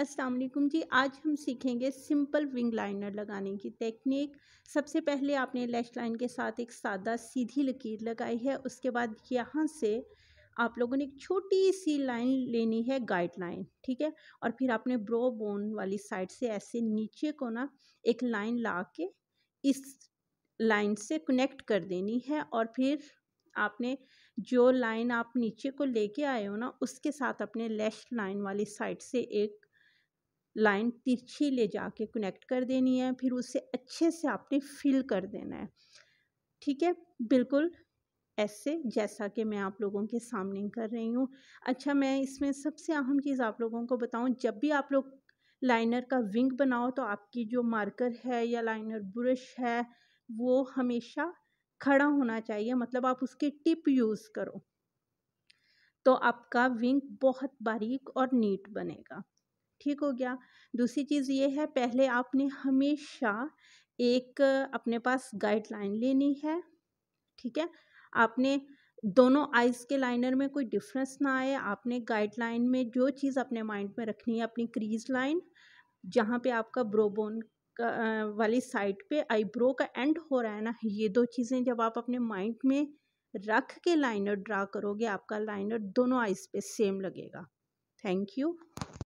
अस्सलाम वालेकुम जी आज हम सीखेंगे सिंपल विंग लाइनर लगाने की टेक्निक सबसे पहले आपने लेस्ट लाइन के साथ एक सादा सीधी लकीर लगाई है उसके बाद यहाँ से आप लोगों ने एक छोटी सी लाइन लेनी है गाइड लाइन ठीक है और फिर आपने ब्रो बोन वाली साइड से ऐसे नीचे को ना एक लाइन ला के इस लाइन से कनेक्ट कर देनी है और फिर आपने जो लाइन आप नीचे को लेके आए हो ना उसके साथ अपने लेफ्ट लाइन वाली साइड से एक लाइन तिरछी ले जाके कनेक्ट कर देनी है फिर उसे अच्छे से आपने फिल कर देना है ठीक है बिल्कुल ऐसे जैसा कि मैं आप लोगों के सामने कर रही हूँ अच्छा मैं इसमें सबसे अहम चीज़ आप लोगों को बताऊँ जब भी आप लोग लाइनर का विंग बनाओ तो आपकी जो मार्कर है या लाइनर ब्रश है वो हमेशा खड़ा होना चाहिए मतलब आप उसके टिप यूज़ करो तो आपका विंग बहुत बारीक और नीट बनेगा ठीक हो गया दूसरी चीज़ ये है पहले आपने हमेशा एक अपने पास गाइडलाइन लेनी है ठीक है आपने दोनों आइज़ के लाइनर में कोई डिफरेंस ना आए आपने गाइडलाइन में जो चीज़ अपने माइंड में रखनी है अपनी क्रीज लाइन जहाँ पे आपका ब्रोबोन वाली साइड पे आईब्रो का एंड हो रहा है ना ये दो चीज़ें जब आप अपने माइंड में रख के लाइनर ड्रा करोगे आपका लाइनर दोनों आइज़ पे सेम लगेगा थैंक यू